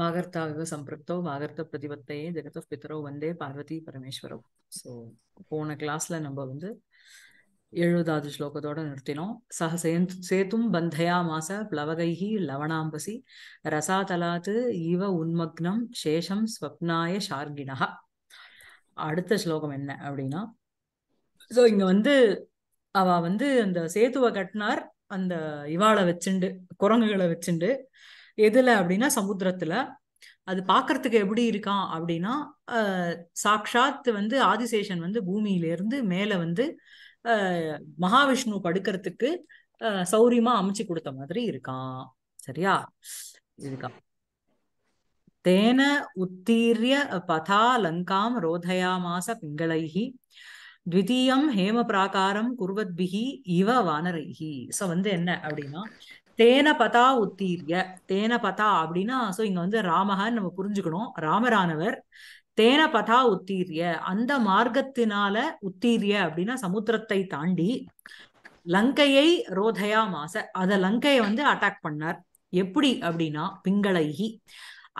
வாகர்த்தாவிவ சம்பிருக்தோ வாகர்த்த பிரதிபத்தையே ஜெகத பித்தரோ வந்தே Parvati பரமேஸ்வரோ so போன கிளாஸ்ல நம்ம வந்து எழுபதாவது ஸ்லோகத்தோட நிறுத்தினோம் சக சேத்தும் பந்தயா மாச பிளவகைஹி லவணாம்பசி ரசாதலாத்து இவ உன்மக்னம் சேஷம் ஸ்வப்னாய ஷார்கினா அடுத்த ஸ்லோகம் என்ன அப்படின்னா ஸோ இங்க வந்து அவ வந்து அந்த சேத்துவ கட்டினார் அந்த இவாளை வச்சுண்டு குரங்குகளை வச்சுண்டு எதுல அப்படின்னா சமுத்திரத்துல அது பாக்குறதுக்கு எப்படி இருக்கான் அப்படின்னா சாக்ஷாத் வந்து ஆதிசேஷன் வந்து பூமியில இருந்து மேல வந்து மகாவிஷ்ணு படுக்கிறதுக்கு சௌரியமா அமைச்சு கொடுத்த மாதிரி இருக்கான் சரியா இருக்கான் தேன உத்தீரிய பதா லங்காம் ரோதயாமாச பிங்களைஹி த்விதீயம் ஹேம பிராகாரம் குர்வத்பிகி இவ வானரைஹி ஸோ வந்து என்ன அப்படின்னா தேன பதா உத்தீரிய தேன பதா அப்படின்னா சோ இங்க வந்து ராமகான்னு நம்ம புரிஞ்சுக்கணும் ராமரானவர் தேன பதா உத்தீரிய அந்த மார்க்கத்தினால உத்தீரிய அப்படின்னா சமுத்திரத்தை தாண்டி லங்கையை ரோதையா மாச அத லங்கையை வந்து அட்டாக் பண்ணார் எப்படி அப்படின்னா பிங்களைகி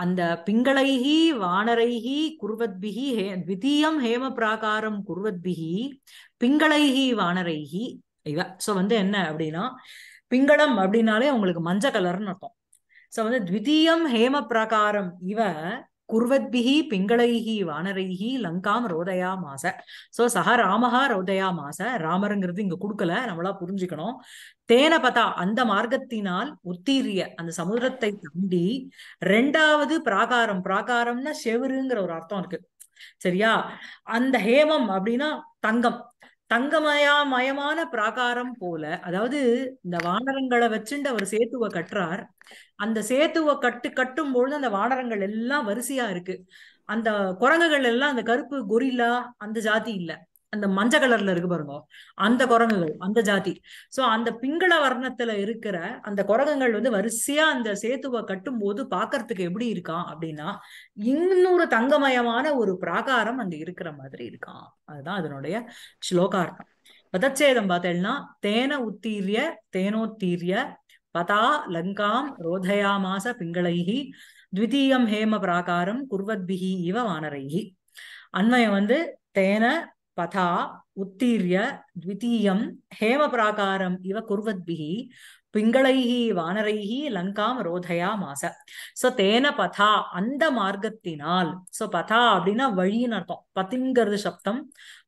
அந்த பிங்களைகி வானரைகி குருவத்பிகி ஹே த்விதீயம் ஹேம பிராகாரம் குருவத்பிகி பிங்களைகி வானரைகி இவ சோ வந்து என்ன அப்படின்னா பிங்களம் அப்படின்னாலே அவங்களுக்கு மஞ்ச கலர்னு அர்த்தம் சோ வந்து த்விதீயம் ஹேம பிரகாரம் இவ குர்வத்பிஹி பிங்களைஹி வானரைஹி லங்காம் ரோதயா மாச சோ சக ராமஹா ரோதயா மாச ராமருங்கிறது இங்க கொடுக்கல நம்மளா புரிஞ்சுக்கணும் தேன பதா அந்த மார்க்கத்தினால் உத்தீரிய அந்த சமுதிரத்தை தாண்டி ரெண்டாவது பிராகாரம் பிராகாரம்னா செவருங்கிற ஒரு அர்த்தம் இருக்கு சரியா அந்த ஹேமம் அப்படின்னா தங்கம் தங்கமயா மயமான பிராகாரம் போல அதாவது இந்த வானரங்களை வச்சுட்டு அவர் சேத்துவ கட்டுறார் அந்த சேத்துவ கட்டு கட்டும் பொழுது அந்த வானரங்கள் எல்லாம் வரிசையா இருக்கு அந்த குரங்குகள் எல்லாம் அந்த கருப்பு கொரில்லா அந்த ஜாதி இல்லை அந்த மஞ்ச கலர்ல இருக்கு பாருங்க அந்த குரங்குகள் அந்த ஜாதி சோ அந்த பிங்கள வர்ணத்துல இருக்கிற அந்த குரங்குகள் வந்து வரிசையா அந்த சேத்துவை கட்டும் போது பாக்குறதுக்கு எப்படி இருக்கான் அப்படின்னா இன்னொரு தங்கமயமான ஒரு பிராகாரம் அங்க இருக்கிற மாதிரி இருக்கான் அதுதான் அதனுடைய ஸ்லோகார்த்தம் பதச்சேதம் பார்த்தேன்னா தேன உத்தீரிய தேனோத்தீரிய பதா லங்காம் ரோதயாமாச பிங்களைகி த்விதீயம் ஹேம பிராகாரம் குர்வத்பிகி இவ வானரைகி அண்மையம் வந்து தேன பதா உத்தீர்ய த்விதீயம் ஹேமபிராகாரம் இவ குர்வத்பிஹி பிங்களைஹி வானரைஹி லங்காம் ரோதயா மாச சோ தேன பதா அந்த மார்க்கத்தினால் சோ பதா அப்படின்னா வழின்னு அர்த்தம் பத்திங்கிறது சப்தம்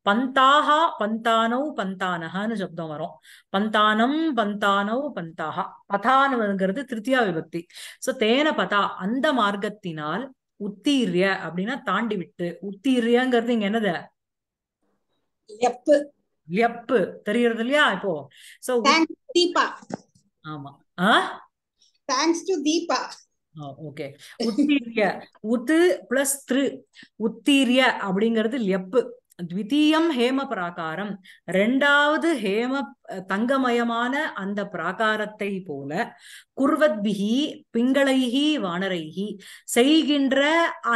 பந்தாகா பந்தானவ் பந்தானஹான்னு சப்தம் வரும் பந்தானம் பந்தானவ் பந்தாகா பதானுங்கிறது திருத்தியா விபக்தி சோ தேன பதா அந்த மார்க்கத்தினால் உத்தீர்ய அப்படின்னா தாண்டி விட்டு உத்தீரியங்கிறது இங்க என்னது லெப்பு தெரியுறது இல்லையா இப்போ சோ தீபா ஆமா ஆ தேங்க்ஸ் டு தீபா ஓகே உத்தீரிய உத்து பிளஸ் த்ரு உத்தீரிய அப்படிங்கிறது லெப்பு த்விதீயம் ஹேம பிராகாரம் ரெண்டாவது ஹேம தங்கமயமான அந்த பிராகாரத்தை போல குர்வத்பிகி பிங்களைகி வானரைகி செய்கின்ற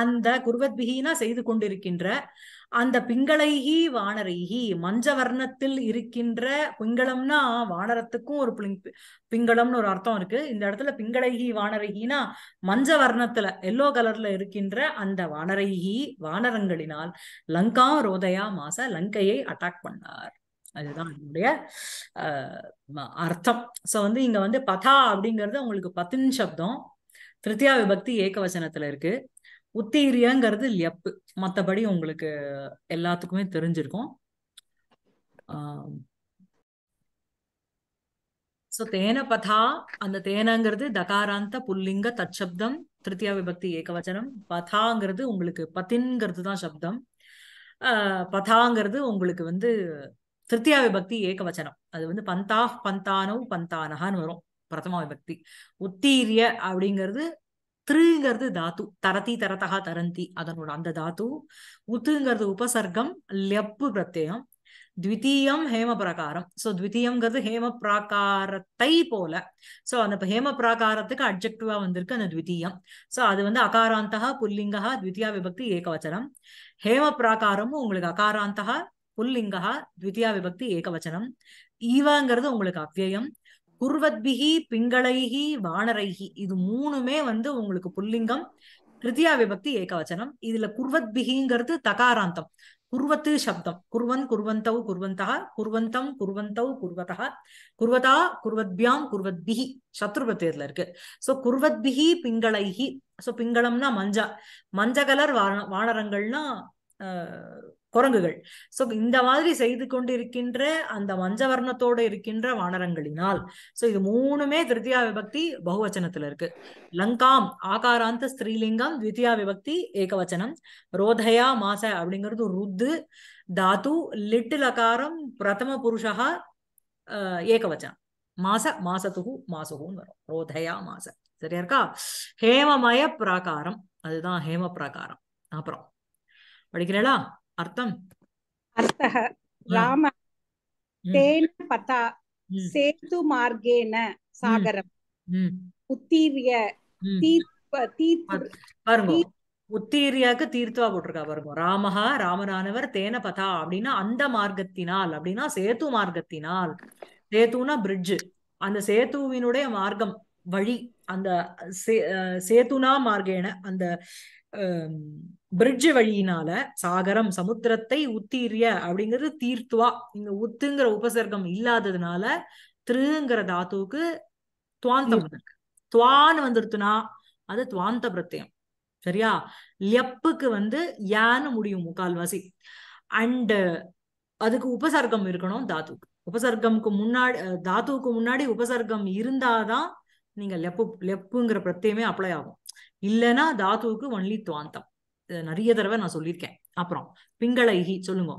அந்த குர்வத்பிகினா செய்து கொண்டிருக்கின்ற அந்த பிங்களைகி வானரைகி மஞ்ச வர்ணத்தில் இருக்கின்ற பிங்களம்னா வானரத்துக்கும் ஒரு பிங்களம்னு ஒரு அர்த்தம் இருக்கு இந்த இடத்துல பிங்களைகி வானரைகினா மஞ்ச வர்ணத்துல எல்லோ கலர்ல இருக்கின்ற அந்த வானரைகி வானரங்களினால் லங்கா ரோதயா மாச லங்கையை அட்டாக் பண்ணார் அதுதான் என்னுடைய அர்த்தம் சோ வந்து இங்க வந்து பதா அப்படிங்கிறது உங்களுக்கு பத்தின் சப்தம் திருத்தியா விபக்தி ஏகவசனத்துல இருக்கு உத்தீரியங்கிறது லெப்பு மற்றபடி உங்களுக்கு எல்லாத்துக்குமே தெரிஞ்சிருக்கும் ஸோ தேன பதா அந்த தேனங்கிறது தகாராந்த புல்லிங்க தச்சப்தம் திருத்தியா விபக்தி ஏகவச்சனம் பதாங்கிறது உங்களுக்கு பத்தின்ங்கிறது தான் சப்தம் பதாங்கிறது உங்களுக்கு வந்து திருத்தியா விபக்தி ஏகவச்சனம் அது வந்து பந்தா பந்தானவ் பந்தானகான்னு வரும் பிரதமா விபக்தி உத்தீரிய அப்படிங்கிறது திருங்கிறது தாத்து தரதி தரத்தகா தரந்தி அதனோட அந்த தாத்து உத்துங்கிறது உபசர்க்கம் லெப்பு பிரத்யம் த்விதீயம் ஹேம பிரகாரம் சோ த்விதீயம்ங்கிறது ஹேம பிராகாரத்தை போல சோ அந்த ஹேம பிராகாரத்துக்கு அப்ஜெக்டிவா வந்திருக்கு அந்த த்விதீயம் சோ அது வந்து அகாராந்தகா புல்லிங்கா த்விதியா விபக்தி ஏகவச்சனம் ஹேம பிராகாரமும் உங்களுக்கு அகாராந்தகா புல்லிங்கா த்விதியா விபக்தி ஏகவச்சனம் ஈவாங்கிறது உங்களுக்கு அவ்வயம் குர்வத்பிகி பிங்களைகி வானரைகி இது மூணுமே வந்து உங்களுக்கு புல்லிங்கம் திருத்தியா விபக்தி ஏகவச்சனம் இதுல குர்வத்பிகிங்கிறது தகாராந்தம் குர்வத்து சப்தம் குர்வன் குர்வந்தவ் குர்வந்தா குர்வந்தம் குர்வந்தவ் குர்வதா குர்வதா குர்வத்பியாம் குர்வத்பிகி சத்ருபத்தேர்ல இருக்கு சோ குர்வத்பிகி பிங்களைகி சோ பிங்களம்னா மஞ்சா மஞ்ச கலர் வான வானரங்கள்னா குரங்குகள் சோ இந்த மாதிரி செய்து கொண்டிருக்கின்ற அந்த மஞ்சவர்ணத்தோடு இருக்கின்ற வானரங்களினால் சோ இது மூணுமே திருத்தியா விபக்தி பகுவச்சனத்துல இருக்கு லங்காம் ஆகாராந்த ஸ்திரீலிங்கம் த்வித்தியா விபக்தி ஏகவச்சனம் ரோதயா மாச அப்படிங்கிறது ருத்து தாத்து லிட்டில் அகாரம் பிரதம புருஷகா ஏகவச்சனம் மாச மாசத்துகு மாசுகுன்னு வரும் ரோதயா மாச சரியா இருக்கா ஹேமமய பிராகாரம் அதுதான் ஹேம பிராகாரம் அப்புறம் படிக்கிறீங்களா அர்த்தம் అర్థః రామ తేన పత సేతు మార్గేణ సాగరం உத்தீரிய உத்தீரியாக்கு தீர்த்தா போட்டிருக்கா பாருங்க ராமஹா தேன பதா அப்படின்னா அந்த மார்க்கத்தினால் அப்படின்னா சேத்து மார்க்கத்தினால் சேத்துனா பிரிட்ஜ் அந்த சேத்துவினுடைய மார்க்கம் வழி அந்த சேத்துனா மார்க்கேன அந்த பிரிட்ஜ் வழியினால சாகரம் சமுத்திரத்தை உத்தீரிய அப்படிங்கிறது தீர்த்துவா இந்த உத்துங்கிற உபசர்க்கம் இல்லாததுனால திருங்கிற தாத்துவுக்கு துவாந்தம் வந்திருக்கு துவான்னு வந்துருத்துனா அது துவாந்த பிரத்தியம் சரியா லெப்புக்கு வந்து யான்னு முடியும் முக்கால்வாசி அண்டு அதுக்கு உபசர்க்கம் இருக்கணும் தாத்துக்கு உபசர்க்கமுக்கு முன்னாடி தாத்துவுக்கு முன்னாடி உபசர்க்கம் இருந்தாதான் நீங்க லெப்பு லெப்புங்கிற பிரத்தியமே அப்ளை ஆகும் இல்லைன்னா தாத்துவுக்கு ஒன்லி துவாந்தம் நிறைய தடவை நான் சொல்லியிருக்கேன் அப்புறம் பிங்களைகி சொல்லுங்க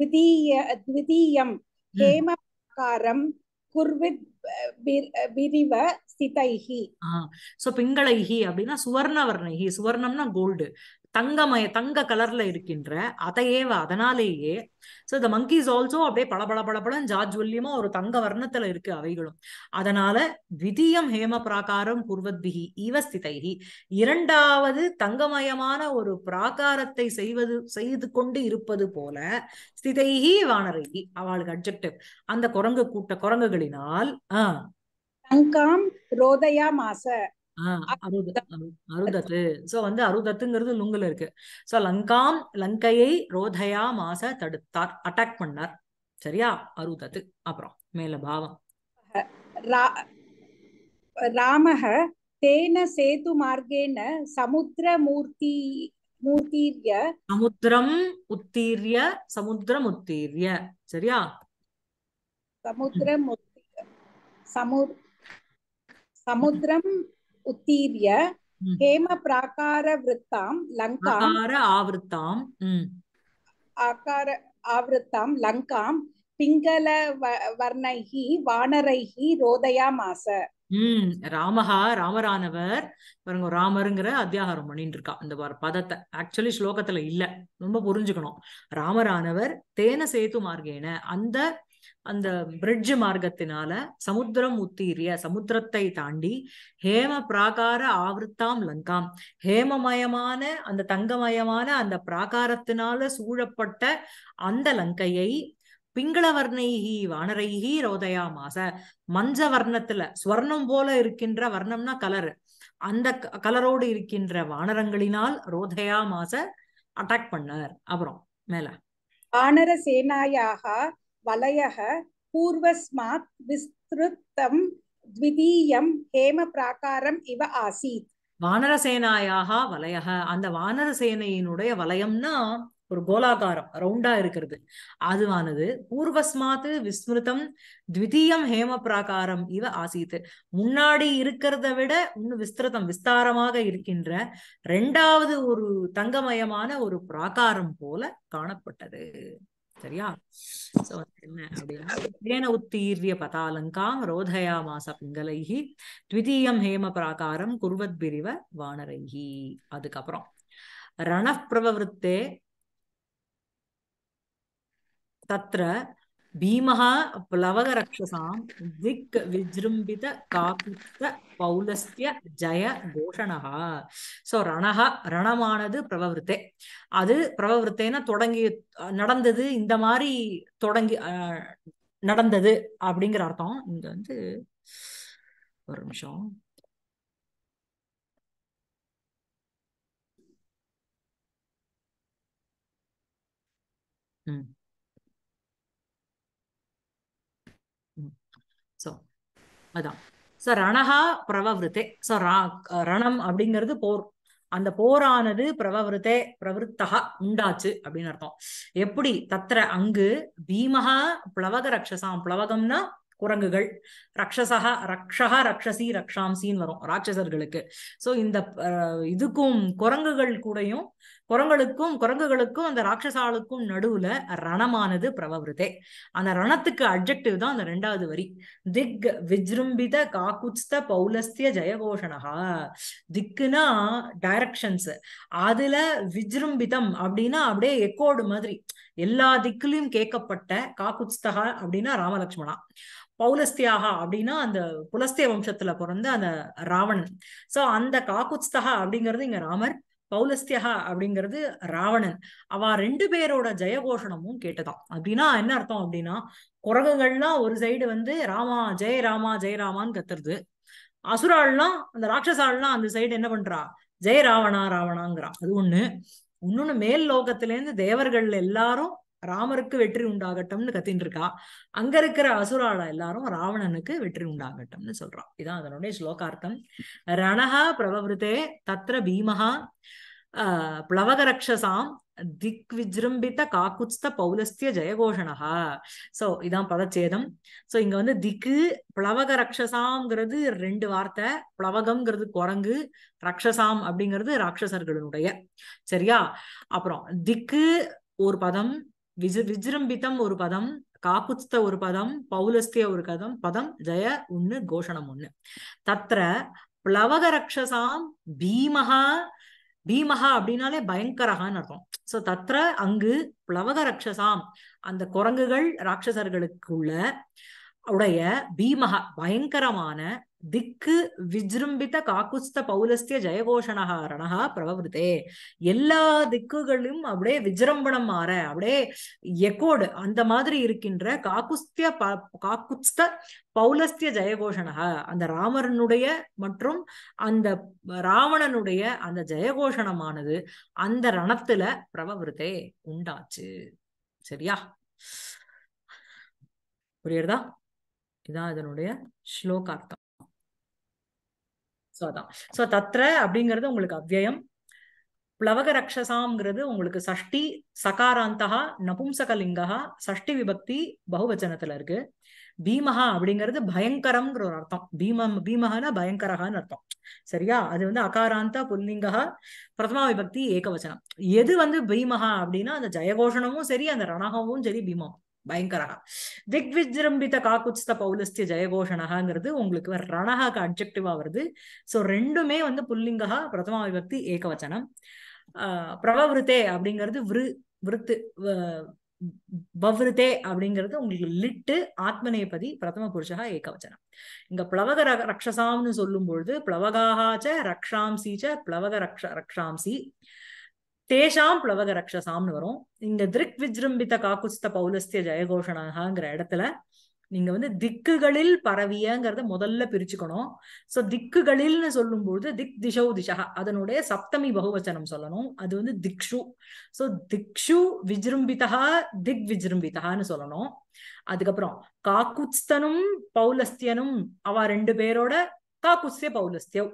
த்விதீய த்விதீயம் ஹேமகாரம் குர்வித் சோ அப்படின்னா சுவர்ண சுவர்ணம்னா கோல்டு தங்கமய தங்க கலர்ல இருக்கின்ற அதையே அதனாலேயே சோ த மங்கிஸ் ஆல்சோ அப்படியே பல பல பளபளன்னு ஜாஜ்வல்யமா ஒரு தங்க வர்ணத்துல இருக்கு அவைகளும் அதனால விதியம் ஹேம பிராகாரம் பூர்வத்பிகி ஈவஸ்திதைகி இரண்டாவது தங்கமயமான ஒரு பிராகாரத்தை செய்வது செய்து கொண்டு இருப்பது போல ஸ்திதைகி வானரகி அவளுக்கு அப்ஜெக்டிவ் அந்த குரங்கு கூட்ட குரங்குகளினால் ஆஹ் ரோதயா மாச ஆஹ் அருத அருதத்து சோ வந்து அருதத்துங்கிறது நுங்குல இருக்கு சோ லங்காம் லங்கையை ரோதயா மாச தடுத்தார் அட்டாக் பண்ணார் சரியா அருதத்து அப்புறம் மேல பாவம் ராமஹ தேன சேது மார்க்கேன சமுத்திர மூர்த்தி மூர்த்தீரிய சமுத்திரம் உத்தீரிய சமுத்திரம் உத்தீரிய சரியா சமுத்திரம் சமுத்திரம் உத்தீரிய ஹேம उत्तीर्य हेमप्राकारवृत्तां लङ्काम् आवृत्ताम् आकार आवृत्तां लङ्कां पिङ्गलवर्णैः ரோதயா மாச உம் ராமஹா ராமரானவர் பாருங்க ராமருங்கிற அத்தியாகாரம் பண்ணிட்டு இருக்கா இந்த பதத்தை ஆக்சுவலி ஸ்லோகத்துல இல்ல ரொம்ப புரிஞ்சுக்கணும் ராமரானவர் தேன சேத்து மார்கேன அந்த அந்த பிரிட்ஜ் மார்க்கத்தினால சமுத்திரம் உத்தீரிய சமுத்திரத்தை தாண்டி ஹேம பிராகார ஆவிருத்தாம் லங்காம் ஹேமமயமான அந்த தங்கமயமான அந்த பிராகாரத்தினால சூழப்பட்ட அந்த லங்கையை பிங்களவர்ணைகி வானரைகி ரோதயா மாச மஞ்ச வர்ணத்துல ஸ்வர்ணம் போல இருக்கின்ற வர்ணம்னா கலர் அந்த கலரோடு இருக்கின்ற வானரங்களினால் ரோதயா மாச அட்டாக் பண்ணார் அப்புறம் மேல வானர சேனாயாக वलयः पूर्वस्मात् विस्तृतं द्वितीयं हेमप्राकारम् इव आसीत् வானரசேனாயாக வலயக அந்த வானரசேனையினுடைய வலயம்னா ஒரு கோலாகாரம் ரவுண்டா இருக்கிறது அதுவானது பூர்வஸ்மாத்து விஸ்மிருதம் த்விதீயம் ஹேம பிராகாரம் இவ ஆசித்து முன்னாடி இருக்கிறத விட இன்னும் விஸ்திருதம் விஸ்தாரமாக இருக்கின்ற ரெண்டாவது ஒரு தங்கமயமான ஒரு பிராகாரம் போல காணப்பட்டது சரியா சோ என்ன அப்படின்னா தேன உத்தீர்விய பதாலங்காம் ரோதயாமாச பிங்கலைகி த்விதீயம் ஹேம பிராகாரம் குருவத் பிரிவ வானரங்கி அதுக்கப்புறம் ரணப்பிரபவருத்தே தத்ர భీమః ప్లవగరక్షసాం దిక్ విజృంభిత కాకుత్త பௌலஸ்திய ஜய கோஷணகா சோ ரணஹா ரணமானது பிரபவிருத்தே அது பிரபவிருத்தேன்னா தொடங்கி நடந்தது இந்த மாதிரி தொடங்கி நடந்தது அப்படிங்கிற அர்த்தம் இங்க வந்து ஒரு நிமிஷம் ம் அதான் சோ ரணஹா பிரவவருத்தே சோ ரணம் அப்படிங்கிறது போர் அந்த போரானது பிரவவிருத்தே பிரவருத்தகா உண்டாச்சு அப்படின்னு அர்த்தம் எப்படி தத்திர அங்கு பீமகா பிளவக ரக்ஷசாம் பிளவகம்னா குரங்குகள் ரக்ஷசகா ரக்ஷகா ரக்ஷசி ரக்ஷாம்சின்னு வரும் ராட்சசர்களுக்கு சோ இந்த இதுக்கும் குரங்குகள் கூடயும் குரங்களுக்கும் குரங்குகளுக்கும் அந்த ராட்சசாலுக்கும் நடுவுல ரணமானது பிரபவருதே அந்த ரணத்துக்கு அப்ஜெக்டிவ் தான் அந்த ரெண்டாவது வரி திக் விஜிரும்பித காக்குஸ்த பௌலஸ்திய ஜெயகோஷனகா திக்குனா டைரக்ஷன்ஸ் அதுல விஜிரும்பிதம் அப்படின்னா அப்படியே எக்கோடு மாதிரி எல்லா திக்குலையும் கேட்கப்பட்ட காக்குத்ஸ்தகா அப்படின்னா ராமலக்ஷ்மணா பௌலஸ்தியாகா அப்படின்னா அந்த புலஸ்திய வம்சத்துல பிறந்த அந்த ராவணன் சோ அந்த காக்குத்ஸ்தகா அப்படிங்கிறது இங்க ராமர் பௌலஸ்தியகா அப்படிங்கிறது ராவணன் அவ ரெண்டு பேரோட ஜெயகோஷணமும் கேட்டுதான் அப்படின்னா என்ன அர்த்தம் அப்படின்னா குரகங்கள்லாம் ஒரு சைடு வந்து ராமா ஜெய ராமா ஜெய ராமான்னு கத்துறது அசுராள்லாம் அந்த ராட்சசாள்லாம் அந்த சைடு என்ன பண்றா ஜெய ராவணா ராவணாங்கிறா அது ஒண்ணு இன்னொன்னு மேல் லோகத்திலேருந்து தேவர்கள் எல்லாரும் ராமருக்கு வெற்றி உண்டாகட்டும்னு கத்தின் இருக்கா அங்க இருக்கிற அசுரால எல்லாரும் ராவணனுக்கு வெற்றி உண்டாகட்டும்னு சொல்றான் இதான் அதனுடைய ஸ்லோகார்த்தம் ரணஹா பிரபவருத்தே தத்ர பீமஹா பிளவகரக்ஷசாம் திக் விஜிரம்பித்த காக்குஸ்த பௌலஸ்திய ஜெயகோஷனஹா சோ இதான் பதச்சேதம் சோ இங்க வந்து திக்கு பிளவக ரக்ஷசாம்ங்கிறது ரெண்டு வார்த்தை பிளவகம்ங்கிறது குரங்கு ரக்ஷசாம் அப்படிங்கிறது ராட்சசர்களுடைய சரியா அப்புறம் திக்கு ஒரு பதம் விஜ விஜிரம்பித்தம் ஒரு பதம் காப்புத்த ஒரு பதம் பௌலஸ்திய ஒரு கதம் பதம் ஜய ஒண்ணு கோஷணம் ஒண்ணு தத்திர பிளவக ரக்ஷசாம் பீமகா பீமஹா அப்படின்னாலே பயங்கரகான்னு அர்த்தம் சோ தத்திர அங்கு பிளவக ரக்ஷசாம் அந்த குரங்குகள் ராட்சசர்களுக்குள்ள உடைய பீமக பயங்கரமான திக்கு விஜிரும்பித காக்குஸ்த பௌலஸ்திய ஜெயகோஷணா ரணஹா பிரபவருத்தே எல்லா திக்குகளும் அப்படியே விஜிரம்பணம் மாற அப்படியே எக்கோடு அந்த மாதிரி இருக்கின்ற காக்குஸ்திய காக்குஸ்த பௌலஸ்திய ஜெயகோஷணக அந்த ராமரனுடைய மற்றும் அந்த ராவணனுடைய அந்த ஜெயகோஷணமானது அந்த ரணத்துல பிரபவருத்தே உண்டாச்சு சரியா புரியுறதா இதான் இதனுடைய ஸ்லோகார்த்தம் ஸோ அதான் ஸோ தத்ர அப்படிங்கிறது உங்களுக்கு அவ்வயம் பிளவக ரக்ஷசாங்கிறது உங்களுக்கு சஷ்டி சகாராந்தகா நபும்சகலிங்கா சஷ்டி விபக்தி பகுவச்சனத்துல இருக்கு பீமஹா அப்படிங்கிறது பயங்கரம்ங்கிற ஒரு அர்த்தம் பீமம் பீமஹானா பயங்கரகான்னு அர்த்தம் சரியா அது வந்து அகாராந்த புல்லிங்கா பிரதமா விபக்தி ஏகவச்சனம் எது வந்து பீமஹா அப்படின்னா அந்த ஜெயகோஷணமும் சரி அந்த ரணகமும் சரி பீமம் பயங்கரா திக் விஜிரம்பித காக்குத்ஸ்த பௌலஸ்திய ஜெயகோஷனகாங்கிறது உங்களுக்கு ரணகாக்கு அப்ஜெக்டிவா வருது சோ ரெண்டுமே வந்து புல்லிங்கா பிரதமா விபக்தி ஏகவச்சனம் பிரபவிருத்தே அப்படிங்கிறது விரு விருத்து பவ்ருதே அப்படிங்கிறது உங்களுக்கு லிட்டு ஆத்மநேபதி பிரதம புருஷா ஏகவச்சனம் இங்க பிளவக ரக்ஷசாம்னு சொல்லும் பொழுது பிளவகாச்ச ரக்ஷாம்சி ச பிளவக ரக்ஷ ரக்ஷாம்சி தேஷாம் பிளவக ரக்ஷசாம்னு வரும் இந்த திரிக் விஜிரும்பித்த காக்குஸ்த பௌலஸ்திய ஜெயகோஷனாகங்கிற இடத்துல நீங்க வந்து திக்குகளில் பரவியங்கிறத முதல்ல பிரிச்சுக்கணும் சோ திக்குகளில்னு சொல்லும்போது திக் திஷௌ திஷா அதனுடைய சப்தமி பகுவச்சனம் சொல்லணும் அது வந்து திக்ஷு சோ திக்ஷு விஜிரும்பிதா திக் விஜிரும்பிதான்னு சொல்லணும் அதுக்கப்புறம் காக்குஸ்தனும் பௌலஸ்தியனும் அவ ரெண்டு பேரோட काकुत्स्य पौलस्त्यौ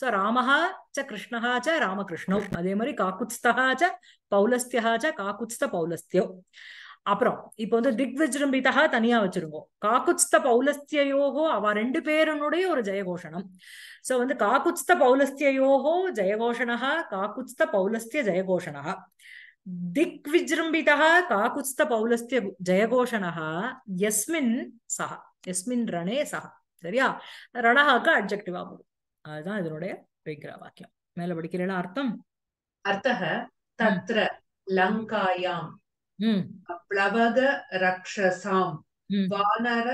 स रामः च कृष्णः च रामकृष्णौ அதே மாதிரி காக்குத்ஸ்தகா ச பௌலஸ்தியா ச காக்குத்ஸ்த பௌலஸ்தியோ அப்புறம் இப்போ வந்து திக்விஜிரம்பிதா தனியா வச்சிருக்கோம் காக்குத்ஸ்த பௌலஸ்தியோகோ அவ ரெண்டு பேருனுடைய ஒரு ஜெயகோஷணம் சோ வந்து காக்குத்ஸ்த பௌலஸ்தியோகோ ஜெயகோஷணா காக்குத்ஸ்த பௌலஸ்திய ஜெயகோஷணா दिग्विजृम्भितः काकुत्स्थपौलस्य जयघोषणः यस्मिन् सः यस्मिन् रणे सः சரியா ரணஹாக்கு அப்ஜெக்டிவா போகும் அதுதான் இதனுடைய வைக்கிற வாக்கியம் மேல படிக்கிறேன் அர்த்தம் அர்த்தக தத்ர லங்காயாம் பிளவக ரக்ஷசாம் வானர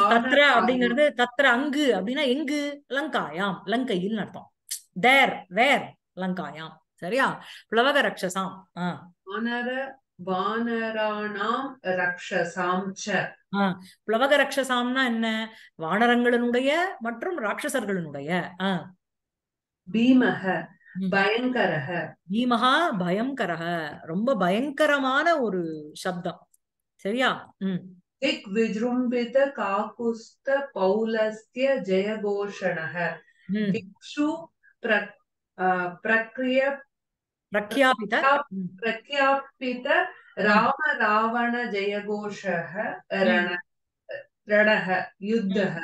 தத்ர அப்படிங்கிறது தத்ர அங்கு அப்படின்னா எங்கு லங்காயாம் லங்கையில் அர்த்தம் தேர் வேர் லங்காயாம் சரியா பிளவக ரக்ஷசாம் வானர வானராணாம் ரக்ஷசாம் புலவக ரக்ஷசாம்னா என்ன வானரங்களினுடைய மற்றும் ராட்சசர்களினுடைய பீமக பயங்கரக பீமகா பயங்கரக ரொம்ப பயங்கரமான ஒரு சப்தம் சரியா உம் திக் விஜృంభిత காகுஸ்த பௌலஸ்திய ஜெயகோஷணக திக்ஷு பிரக்ரிய प्रख्यापित प्रख्यापित ராம ராவண ஜெயகோஷ रणः युद्धः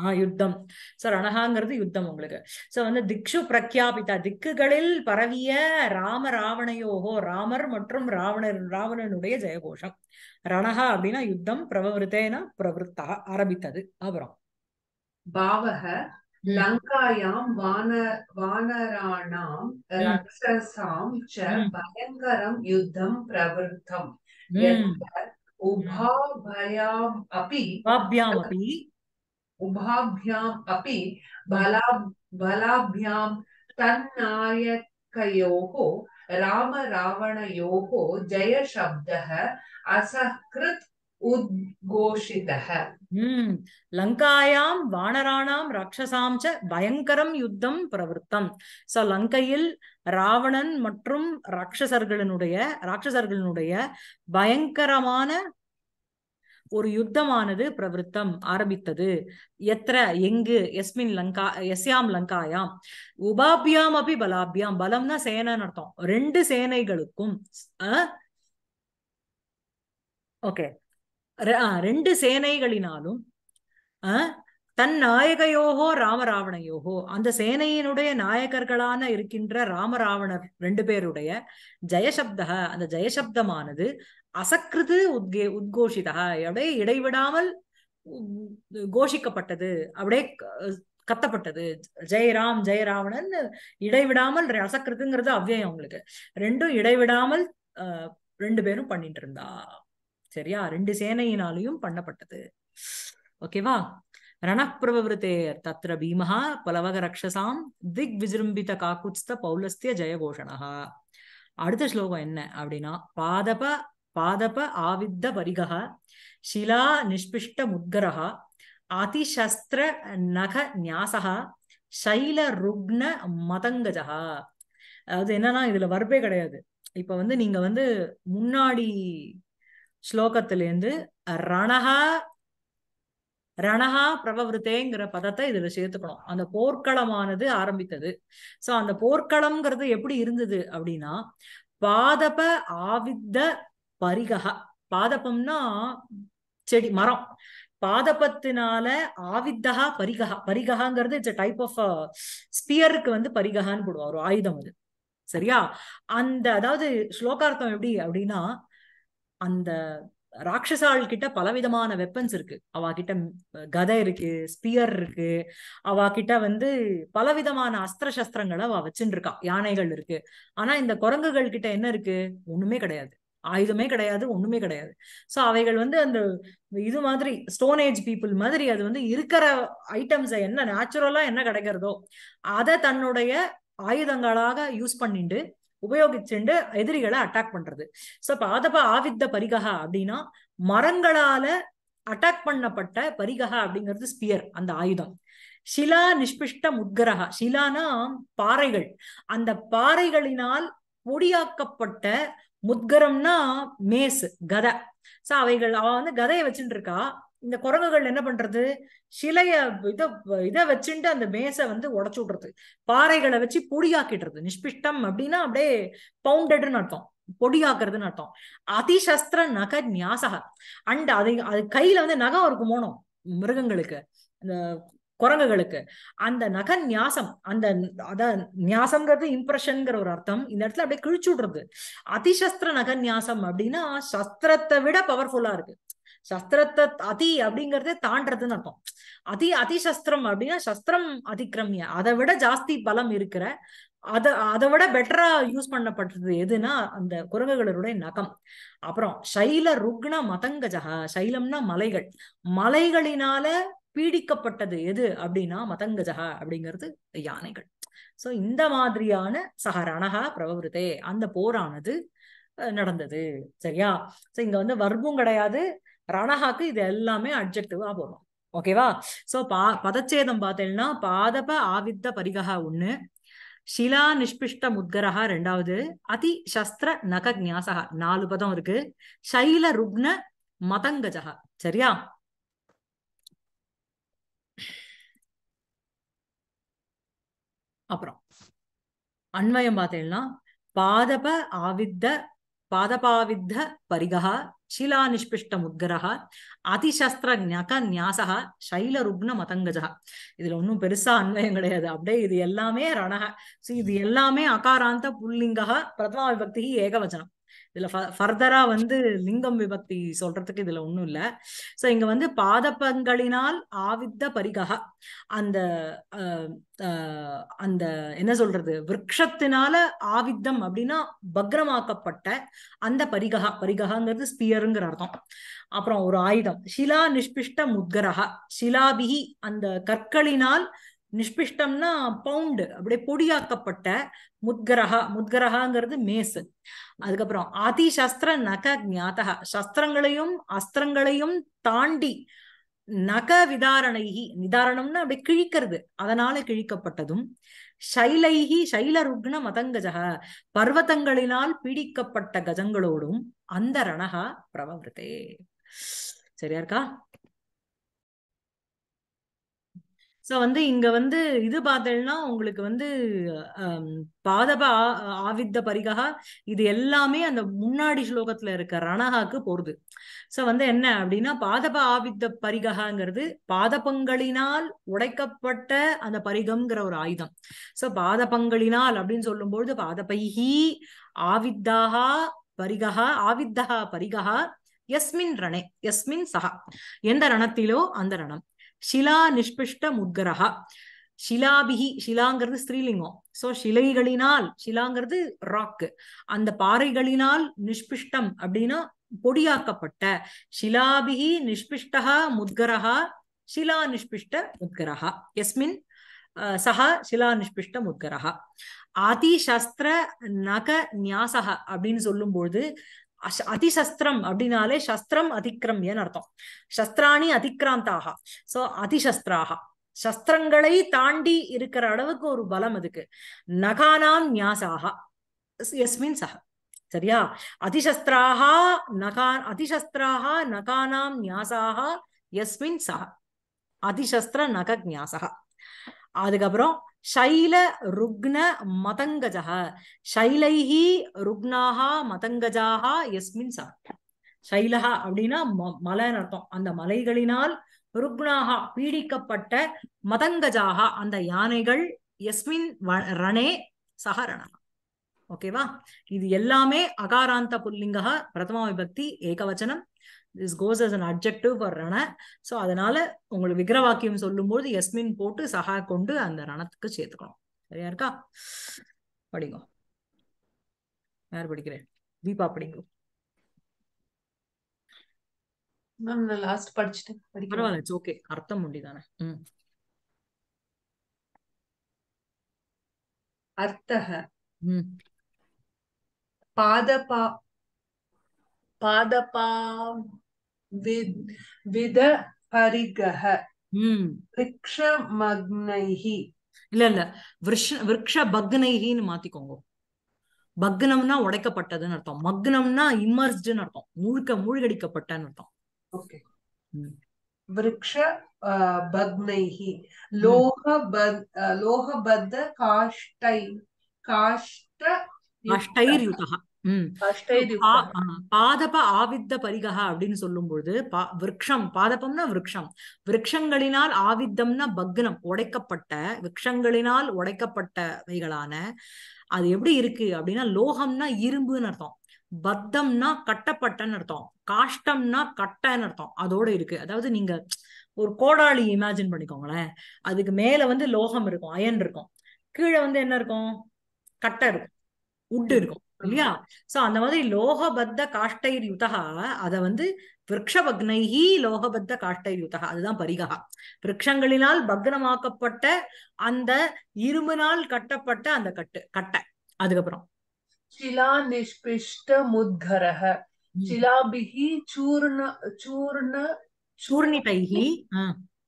ஆ யுத்தம் சோ ரணகாங்கிறது யுத்தம் உங்களுக்கு சோ வந்து திக்ஷு பிரக்யாபிதா திக்குகளில் பரவிய ராம ராவணையோகோ ராமர் மற்றும் ராவணர் ராவணனுடைய ஜெயகோஷம் ரணகா அப்படின்னா யுத்தம் பிரவருத்தேனா பிரவருத்தா ஆரம்பித்தது அப்புறம் பாவக हम्म। लङ्कायां वान वानराणां हम्म। राक्षसां च हम्म। भयङ्करं युद्धं प्रवृत्तम् उभाभयाम् अपि उभाभ्यामपि उभाभ्याम् अपि बला बलाभ्यां तन्नायकयोः रामरावणयोः जयशब्दः उद्घोषितः லங்காயாம் வானராணாம் ராட்சசாம் ச பயங்கரம் யுத்தம் பிரவருத்தம் சோ லங்கையில் ராவணன் மற்றும் ராட்சசர்களினுடைய ராட்சசர்களினுடைய பயங்கரமான ஒரு யுத்தமானது பிரவருத்தம் ஆரம்பித்தது எத்திர எங்கு எஸ்மின் லங்கா எஸ்யாம் லங்காயாம் உபாபியாம் அப்படி பலாபியாம் பலம்னா சேனன்னு அர்த்தம் ரெண்டு சேனைகளுக்கும் ஓகே ரெண்டு சேனைகளினாலும் தன் நாயகையோகோ ராமராவணையோகோ அந்த சேனையினுடைய நாயகர்களான இருக்கின்ற ராமராவணர் ரெண்டு பேருடைய ஜெயசப்தா அந்த ஜெயசப்தமானது அசக்கிருது உத்கே உத்கோஷிதா அப்படியே இடைவிடாமல் கோஷிக்கப்பட்டது அப்படியே கத்தப்பட்டது ஜெயராம் ஜெயராவணன் இடைவிடாமல் அசக்கிருதுங்கிறது அவ்வியம் அவங்களுக்கு ரெண்டும் இடைவிடாமல் ரெண்டு பேரும் பண்ணிட்டு இருந்தா சரியா ரெண்டு சேனையினாலையும் பண்ணப்பட்டது ஓகேவா ரணப்பிரபவருத்தே தத்ர பீமஹா பலவக ரக்ஷசாம் திக் விஜிரும்பித காக்குத்ஸ்த பௌலஸ்திய ஜெயகோஷணா அடுத்த ஸ்லோகம் என்ன அப்படின்னா பாதப பாதப ஆவித்த பரிகா ஷிலா நிஷ்பிஷ்ட முத்கரஹா அதிசஸ்திர நக நியாசகா சைல ருக்ன மதங்கஜா அதாவது என்னன்னா இதுல வர்பே கிடையாது இப்ப வந்து நீங்க வந்து முன்னாடி ஸ்லோகத்திலேருந்து ரணகா ரணஹா பிரபவருத்தேங்கிற பதத்தை இதுல சேர்த்துக்கணும் அந்த போர்க்களமானது ஆரம்பித்தது சோ அந்த போர்க்களம்ங்கிறது எப்படி இருந்தது அப்படின்னா பாதப ஆவித்த பரிகா பாதபம்னா செடி மரம் பாதபத்தினால ஆவித்தகா பரிகா பரிகாங்கிறது இட்ஸ் டைப் ஆஃப் ஸ்பியருக்கு வந்து பரிகான்னு போடுவார் ஒரு ஆயுதம் அது சரியா அந்த அதாவது ஸ்லோகார்த்தம் எப்படி அப்படின்னா அந்த ராட்சசாள் கிட்ட பலவிதமான வெப்பன்ஸ் இருக்கு அவா கிட்ட கதை இருக்கு ஸ்பியர் இருக்கு அவா கிட்ட வந்து பலவிதமான அஸ்திர சஸ்திரங்களை அவ வச்சுட்டு இருக்கா யானைகள் இருக்கு ஆனா இந்த குரங்குகள் கிட்ட என்ன இருக்கு ஒண்ணுமே கிடையாது ஆயுதமே கிடையாது ஒண்ணுமே கிடையாது சோ அவைகள் வந்து அந்த இது மாதிரி ஸ்டோன் ஏஜ் பீப்புள் மாதிரி அது வந்து இருக்கிற ஐட்டம்ஸை என்ன நேச்சுரலா என்ன கிடைக்கிறதோ அதை தன்னுடைய ஆயுதங்களாக யூஸ் பண்ணிட்டு உபயோகிச்சுண்டு எதிரிகளை அட்டாக் பண்றது சோ அப்ப ஆதப ஆவித்த பரிகா அப்படின்னா மரங்களால அட்டாக் பண்ணப்பட்ட பரிகா அப்படிங்கிறது ஸ்பியர் அந்த ஆயுதம் சிலா நிஷ்பிஷ்ட முத்கரகா சிலானா பாறைகள் அந்த பாறைகளினால் பொடியாக்கப்பட்ட முத்கரம்னா மேசு கதை சோ அவைகள் அவ வந்து கதையை வச்சுட்டு இருக்கா இந்த குரங்குகள் என்ன பண்றது சிலைய இதை இதை வச்சுட்டு அந்த மேசை வந்து உடச்சு விடுறது பாறைகளை வச்சு பொடியாக்கிடுறது நிஷ்பிஷ்டம் அப்படின்னா அப்படியே பவுண்டட்னு அர்த்தம் பொடியாக்குறதுன்னு அர்த்தம் அதிசஸ்திர நக நியாசக அண்ட் அதை அது கையில வந்து நகம் இருக்கும் போனோம் மிருகங்களுக்கு இந்த குரங்குகளுக்கு அந்த நக நியாசம் அந்த அத நியாசங்கிறது இம்ப்ரெஷன்ங்கிற ஒரு அர்த்தம் இந்த இடத்துல அப்படியே கிழிச்சு விடுறது அதிசஸ்திர நக நியாசம் அப்படின்னா சஸ்திரத்தை விட பவர்ஃபுல்லா இருக்கு சஸ்திரத்தை அதி அப்படிங்கறதே தாண்டதுன்னு அர்த்தம் அதி அதிசஸ்திரம் அப்படின்னா சஸ்திரம் அதிக்கிரமிய அதை விட ஜாஸ்தி பலம் இருக்கிற அத அதை விட பெட்டரா யூஸ் பண்ணப்பட்டது எதுன்னா அந்த குரங்குகளுடைய நகம் அப்புறம் சைல ருக்ன மதங்கஜகா சைலம்னா மலைகள் மலைகளினால பீடிக்கப்பட்டது எது அப்படின்னா மதங்கஜகா அப்படிங்கிறது யானைகள் சோ இந்த மாதிரியான அனகா பிரவருத்தே அந்த போரானது நடந்தது சரியா சோ இங்க வந்து வர்பும் கிடையாது ரணஹாக்கு இது எல்லாமே அட்ஜெக்டிவா போகும் ஓகேவா சோ பா பதச்சேதம் பார்த்தேன்னா பாதப ஆவித்த பரிகா ஒண்ணு ஷிலா நிஷ்பிஷ்ட முத்கரஹா ரெண்டாவது அதி சஸ்திர நக ஜாசகா நாலு பதம் இருக்கு சைல ருக்ன மதங்கஜகா சரியா அப்புறம் அன்வயம் பார்த்தேன்னா பாதப ஆவித்த பாதபாவித்த பரிகா நிஷ்பிஷ்ட முத்கரா அதிசஸ்திர நக நியாசகா சைல ருக்ன மதங்கஜா இதுல ஒன்றும் பெருசா அன்வயம் கிடையாது அப்படியே இது எல்லாமே ரணக இது எல்லாமே அகாராந்த புல்லிங்கா பிரதமா விபக்தி ஏகவச்சனம் இதுல ஃபர்தரா வந்து லிங்கம் விபக்தி சொல்றதுக்கு இதுல ஒண்ணும் இல்ல சோ இங்க வந்து பாதப்பங்களினால் ஆவித்த பரிகா அந்த அந்த என்ன சொல்றது விரக்ஷத்தினால ஆவித்தம் அப்படின்னா பக்ரமாக்கப்பட்ட அந்த பரிகா பரிகாங்கிறது ஸ்பியருங்கிற அர்த்தம் அப்புறம் ஒரு ஆயுதம் சிலா நிஷ்பிஷ்ட முத்கரகா சிலாபிகி அந்த கற்களினால் நிஷ்பிஷ்டம்னா பவுண்டு அப்படியே பொடியாக்கப்பட்ட முத்கரஹா முத்கரஹாங்கிறது மேசு அதுக்கப்புறம் அதி சஸ்திர நக ஜாத்தகா சஸ்திரங்களையும் அஸ்திரங்களையும் தாண்டி நக விதாரணைகி நிதாரணம்னா அப்படி கிழிக்கிறது அதனால கிழிக்கப்பட்டதும் சைலைகி சைல ருக்ன மதங்கஜக பர்வத்தங்களினால் பீடிக்கப்பட்ட கஜங்களோடும் அந்த ரணகா பிரவருத்தே சரியா இருக்கா ஸோ வந்து இங்க வந்து இது பார்த்தேன்னா உங்களுக்கு வந்து பாதப ஆவித்த பரிகா இது எல்லாமே அந்த முன்னாடி ஸ்லோகத்துல இருக்க ரணகாக்கு போறது ஸோ வந்து என்ன அப்படின்னா பாதப ஆவித்த பரிகாங்கிறது பாதப்பங்களினால் உடைக்கப்பட்ட அந்த பரிகம்ங்கிற ஒரு ஆயுதம் ஸோ பங்களினால் அப்படின்னு சொல்லும்பொழுது பாதபைஹி ஆவித்தாகா பரிகா ஆவித்தகா பரிகா எஸ்மின் ரணே எஸ்மின் சஹா எந்த ரணத்திலோ அந்த ரணம் ஷிலா நிஷ்பிஷ்ட முத்கரஹா ஷிலாபிகி ஷிலாங்கிறது ஸ்ரீலிங்கம் சோ சிலைகளினால் ஷிலாங்கிறது ராக்கு அந்த பாறைகளினால் நிஷ்பிஷ்டம் அப்படின்னா பொடியாக்கப்பட்ட ஷிலாபிகி நிஷ்பிஷ்டா முத்கரஹா ஷிலா நிஷ்பிஷ்ட முத்கரஹா எஸ்மின் சஹா ஷிலா நிஷ்பிஷ்ட முத்கரஹா ஆதி நக நியாசக அப்படின்னு சொல்லும்போது அதிசஸ்திரம் அப்படின்னாலே சஸ்திரம் அதிக்கிரமியன்னு அர்த்தம் சஸ்திராணி அதிக்கிராந்தாக சோ அதிசஸ்திராக சஸ்திரங்களை தாண்டி இருக்கிற அளவுக்கு ஒரு பலம் அதுக்கு நகானாம் நியாசாக எஸ்மின் சக சரியா அதிசஸ்திராக நகா அதிசஸ்திராக நகானாம் நியாசாக எஸ்மின் சக அதிசஸ்திர நக நியாசக அதுக்கப்புறம் சைல ருக்ன மதங்கஜக சைலைஹி ருக்னாக மதங்கஜாக எஸ்மின் சா சைலகா அப்படின்னா மலைன்னு அர்த்தம் அந்த மலைகளினால் ருக்னாக பீடிக்கப்பட்ட மதங்கஜாக அந்த யானைகள் எஸ்மின் ரணே சஹரணா ஓகேவா இது எல்லாமே அகாராந்த புல்லிங்க பிரதமா விபக்தி ஏகவச்சனம் this goes as an objective for ரண ஸோ அதனால உங்களுக்கு விக்ரவாக்கியம் போது எஸ்மின் போட்டு சஹா கொண்டு அந்த ரணத்துக்கு சேர்த்துக்கணும் சரியா இருக்கா படிங்க யார் படிக்கிறேன் தீபா படிங்க லாஸ்ட் படிச்சுட்டேன் பரவாயில்ல இட்ஸ் ஓகே அர்த்தம் முடிதானே ம் அர்த்தக பாதபா பாதபா வித பரிகஹ இல்ல இல்ல விருஷ பக்னைஹின்னு மாத்திக்கோங்க பக்னம்னா உடைக்கப்பட்டதுன்னு அர்த்தம் மக்னம்னா இம்மர்ஸ்டுன்னு அர்த்தம் முழுக்க மூழ்கடிக்கப்பட்டன்னு அர்த்தம் ஓகே விரக்ஷ பக்னைஹி லோக பத் காஷ்டை காஷ்ட காஷ்டைர் பாதப ஆவித்த பரிகா அப்படின்னு சொல்லும் பொழுது விரக்ஷம் பாதபம்னா விரக்ஷம் விரக்ஷங்களினால் ஆவித்தம்னா பக்னம் உடைக்கப்பட்ட விரக்ஷங்களினால் உடைக்கப்பட்டவைகளான அது எப்படி இருக்கு அப்படின்னா லோகம்னா இரும்புன்னு அர்த்தம் பத்தம்னா கட்டப்பட்டன்னு அர்த்தம் காஷ்டம்னா கட்டன்னு அர்த்தம் அதோட இருக்கு அதாவது நீங்க ஒரு கோடாளி இமேஜின் பண்ணிக்கோங்களேன் அதுக்கு மேல வந்து லோகம் இருக்கும் அயன் இருக்கும் கீழே வந்து என்ன இருக்கும் கட்டை இருக்கும் உட் இருக்கும் இல்லையா சோ அந்த மாதிரி லோகபத்த காஷ்டைர் யுதா அத வந்து விரக்ஷபக்னைஹி லோகபத்த காஷ்டை யுதா அதுதான் பரிகா விரக்ஷங்களினால் பக்னமாக்கப்பட்ட அந்த இரும்புனால் கட்டப்பட்ட அந்த கட்டு கட்டை அதுக்கப்புறம் சிலா நிஷ்பிஷ்ட முத்கரக சிலாபிகி சூர்ண சூர்ண சூர்ணிதைஹி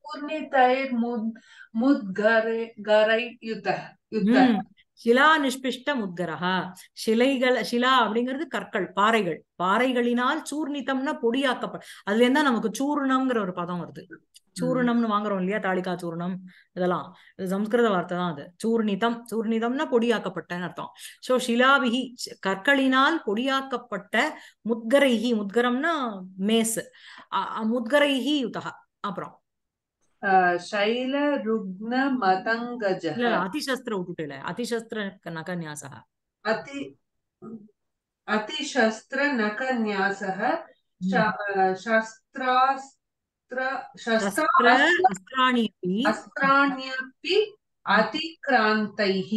சூர்ணிதைர் முத் முத்கரை கரை யுத யுத்த சிலா நிஷ்பிஷ்ட முத்கரஹா சிலைகள் சிலா அப்படிங்கிறது கற்கள் பாறைகள் பாறைகளினால் சூர்ணித்தம்னா பொடியாக்கப்படும் அதுல இருந்தா நமக்கு சூர்ணம்ங்கிற ஒரு பதம் வருது சூர்ணம்னு வாங்குறோம் இல்லையா தாலிகா சூர்ணம் இதெல்லாம் இது சம்ஸ்கிருத வார்த்தை தான் அது சூர்ணிதம் சூர்ணிதம்னா பொடியாக்கப்பட்டன்னு அர்த்தம் சோ சிலாவிகி கற்களினால் பொடியாக்கப்பட்ட முத்கரைகி முத்கரம்னா மேசு முத்கரைகி யுதகா அப்புறம் शैल रुग्ण मतङ्गज अतिशस्त्र उटुटेल अतिशस्त्र नकन्यासः अति अतिशस्त्र नकन्यासः शस्त्रास्त्र शस्त्राणि अस्त्राण्यपि अतिक्रान्तैः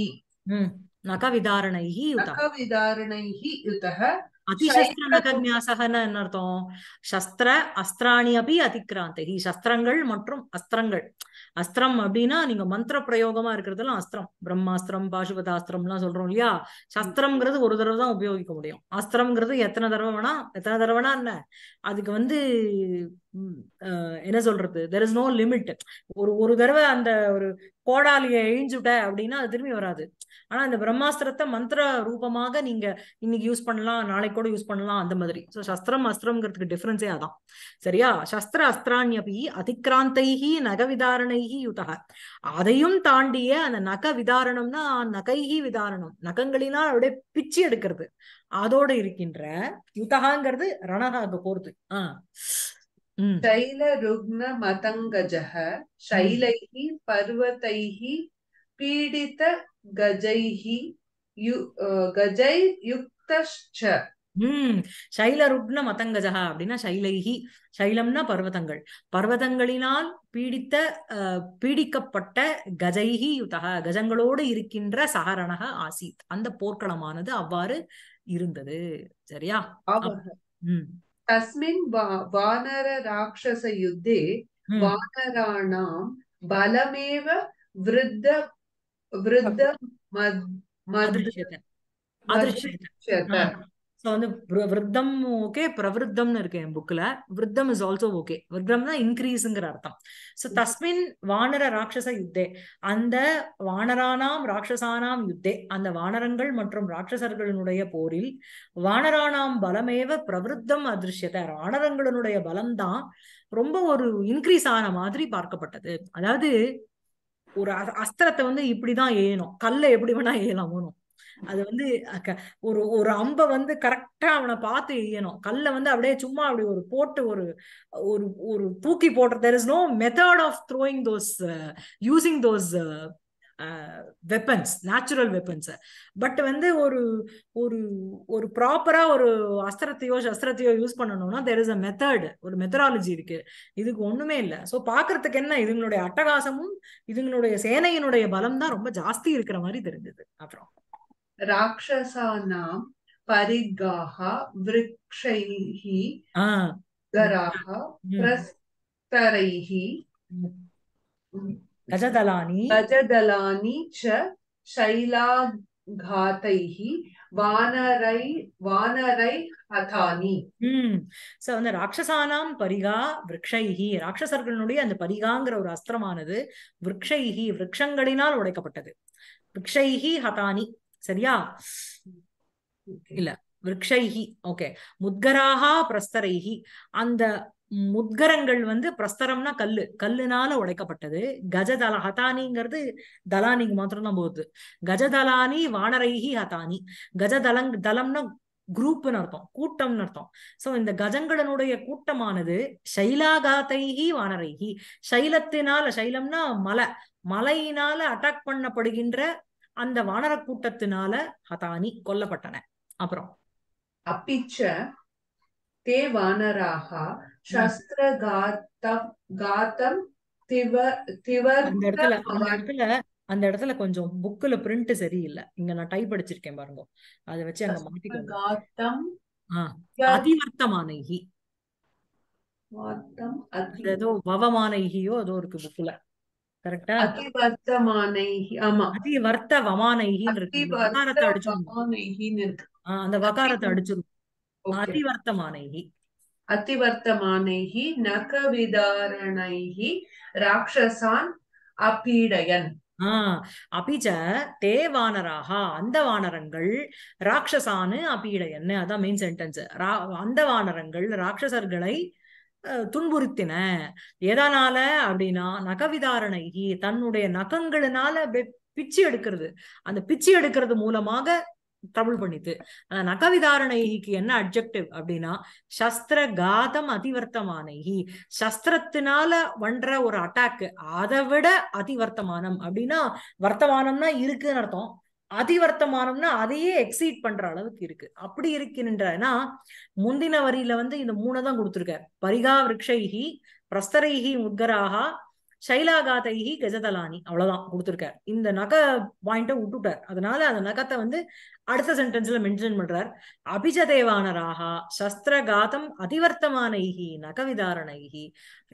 नकविदारणैः नकविदारणैः युतः அதிசஸ்திரநகன்யாசகன்னு என்ன அர்த்தம் சஸ்திர அஸ்திராணி அபி அதிக்ராந்தை சஸ்திரங்கள் மற்றும் அஸ்திரங்கள் அஸ்திரம் அப்படின்னா நீங்க மந்திர பிரயோகமா இருக்கிறதுலாம் அஸ்திரம் பிரம்மாஸ்திரம் பாசுபதாஸ்திரம் எல்லாம் சொல்றோம் இல்லையா சஸ்திரம்ங்கிறது ஒரு தடவை தான் உபயோகிக்க முடியும் அஸ்திரம்ங்கிறது எத்தனை தடவை வேணா எத்தனை தடவைனா என்ன அதுக்கு வந்து என்ன சொல்றது தெர் இஸ் நோ லிமிட் ஒரு ஒரு தடவை அந்த ஒரு கோடாலியை எழிஞ்சுட்ட அப்படின்னா அது திரும்பி வராது ஆனா இந்த பிரம்மாஸ்திரத்தை மந்திர ரூபமாக நீங்க இன்னைக்கு யூஸ் பண்ணலாம் நாளைக்கு கூட யூஸ் பண்ணலாம் அந்த மாதிரி ஸோ சஸ்திரம் அஸ்திரம்ங்கிறதுக்கு டிஃபரன்ஸே அதான் சரியா சஸ்திர அஸ்திராணியபி அதிக்ராந்தைகி நக விதாரணைகி யுதக அதையும் தாண்டிய அந்த நக விதாரணம்னா நகைகி விதாரணம் நகங்களினால் அப்படியே பிச்சு எடுக்கிறது அதோட இருக்கின்ற யுதகாங்கிறது ரணகாக போறது ஆஹ் शैलरुग्णमतङ्गजः शैलैः पर्वतैः पीडितगजैः यु गजै युक्तश्च ஹம் சைலருக்ன மதங்கஜகா அப்படின்னா சைலைகி சைலம்னா பர்வதங்கள் பர்வதங்களினால் பீடித்த பீடிக்கப்பட்ட கஜைகி யுதகா கஜங்களோடு இருக்கின்ற சஹரணக ஆசித் அந்த போர்க்களமானது அவ்வாறு இருந்தது சரியா உம் तस्मिन् वानरराक्षसयुद्धे वानराणां बलमेव वृद्ध वृद्ध मदृश्यत ஸோ வந்து விருத்தம் ஓகே பிரவிருத்தம்னு இருக்கு என் புக்ல விருத்தம் இஸ் ஆல்சோ ஓகே விருத்தம் தான் இன்க்ரீஸுங்கிற அர்த்தம் ஸோ தஸ்மின் வானர ராட்சச யுத்தே அந்த வானரானாம் ராட்சசானாம் யுத்தே அந்த வானரங்கள் மற்றும் ராட்சசர்களினுடைய போரில் வானரானாம் பலமேவ பிரவிருத்தம் அதிருஷ்யத்தை வானரங்களினுடைய பலம்தான் ரொம்ப ஒரு இன்க்ரீஸ் ஆன மாதிரி பார்க்கப்பட்டது அதாவது ஒரு அஸ்திரத்தை வந்து இப்படிதான் ஏனும் கல்லை எப்படி வேணா ஏலாமோனும் அது வந்து ஒரு ஒரு அம்ப வந்து கரெக்டா அவனை பார்த்து எய்யணும் கல்ல வந்து அப்படியே சும்மா அப்படி ஒரு போட்டு ஒரு ஒரு ஒரு தூக்கி போட்டு there is no method of throwing those using those weapons natural weapons but வந்து ஒரு ஒரு ஒரு ப்ராப்பரா ஒரு அஸ்திரத்தையோ சஸ்திரத்தையோ யூஸ் பண்ணணும்னா தெர் இஸ் அ மெத்தட் ஒரு மெத்தடாலஜி இருக்கு இதுக்கு ஒண்ணுமே இல்லை ஸோ பாக்குறதுக்கு என்ன இதுங்களுடைய அட்டகாசமும் இதுங்களுடைய சேனையினுடைய பலம் தான் ரொம்ப ஜாஸ்தி இருக்கிற மாதிரி தெரிஞ்சது அப்புறம் राक्षसानां வானரை வானரை ஹதானி ராட்சசானாம் பரிகா விரக்ஷைஹி ராட்சசர்களுடைய அந்த பரிகாங்கிற ஒரு அஸ்திரமானது விரக்ஷைஹி விரக்ஷங்களினால் உடைக்கப்பட்டது விரக்ஷைஹி ஹதானி சரியா இல்ல விரக்ஷைஹி ஓகே முத்கராகா பிரஸ்தரைஹி அந்த முத்கரங்கள் வந்து பிரஸ்தரம்னா கல்லு கல்லுனால உடைக்கப்பட்டது கஜதல ஹதானிங்கிறது தலானிக்கு மாத்திரம் தான் போகுது கஜதலானி வானரைஹி ஹதானி கஜதலங் தலம்னா குரூப்னு அர்த்தம் கூட்டம்னு அர்த்தம் சோ இந்த கஜங்களனுடைய கூட்டமானது சைலாகாத்தைஹி வானரைஹி சைலத்தினால சைலம்னா மலை மலையினால அட்டாக் பண்ணப்படுகின்ற அந்த வானர கூட்டத்தினால ஹதானி கொல்லப்பட்டன அப்புறம் அப்பிச்ச தே வானராக சஸ்திர காத்தம் காத்தம் திவ திவ அந்த இடத்துல அந்த இடத்துல அந்த இடத்துல கொஞ்சம் புக்ல பிரிண்ட் சரியில்லை இங்க நான் டைப் அடிச்சிருக்கேன் பாருங்க அதை வச்சு அங்க மாட்டிக்கோங்க அதிவர்த்தமானகி ஏதோ வவமானகியோ ஏதோ இருக்கு புக்ல கரெக்டா அந்த அபீடயன் அந்த வானரங்கள் ராட்சசானு அபீடயன் அதான் மெயின் சென்டென்ஸ் அந்த வானரங்கள் ராட்சசர்களை துன்புறுத்தின எதனால அப்படின்னா நகவிதாரணைகி தன்னுடைய நகங்களினால பிச்சு எடுக்கிறது அந்த பிச்சு எடுக்கிறது மூலமாக தமிழ் பண்ணித்து நகவிதாரணைக்கு என்ன அப்ஜெக்டிவ் அப்படின்னா சஸ்திர காதம் அதிவர்த்தமானி சஸ்திரத்தினால வன்ற ஒரு அட்டாக்கு அதை விட அதிவர்த்தமானம் அப்படின்னா வர்த்தமானம்னா இருக்குன்னு அர்த்தம் அதிவர்த்தமானம்னா அதையே எக்ஸீட் பண்ற அளவுக்கு இருக்கு அப்படி இருக்கின்றனா முந்தின வரியில வந்து இந்த மூணை தான் கொடுத்துருக்கார் பரிகா விரக்ஷைகி பிரஸ்தரைகி முத்கராகா சைலாகாதைகி கஜதலானி அவ்வளவுதான் கொடுத்துருக்கார் இந்த நகை பாயிண்ட விட்டுட்டார் அதனால அந்த நகத்தை வந்து அடுத்த சென்டென்ஸ்ல மென்ஷன் பண்றார் அபிஜதேவானராக சஸ்திரகாதம் அதிவர்த்தமானைகி நகவிதாரணைகி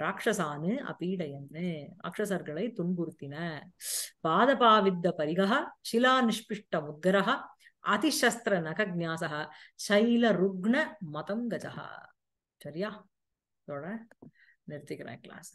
ராட்சசானு அபீடையன்னு ராட்சசர்களை துன்புறுத்தின பாதபாவித்த பரிகா சிலா நிஷ்பிஷ்ட முத்கரா அதிசஸ்திர நகஜாசக சைல ருக்ன மதங்கஜா சரியா இதோட நிறுத்திக்கிறேன் கிளாஸ்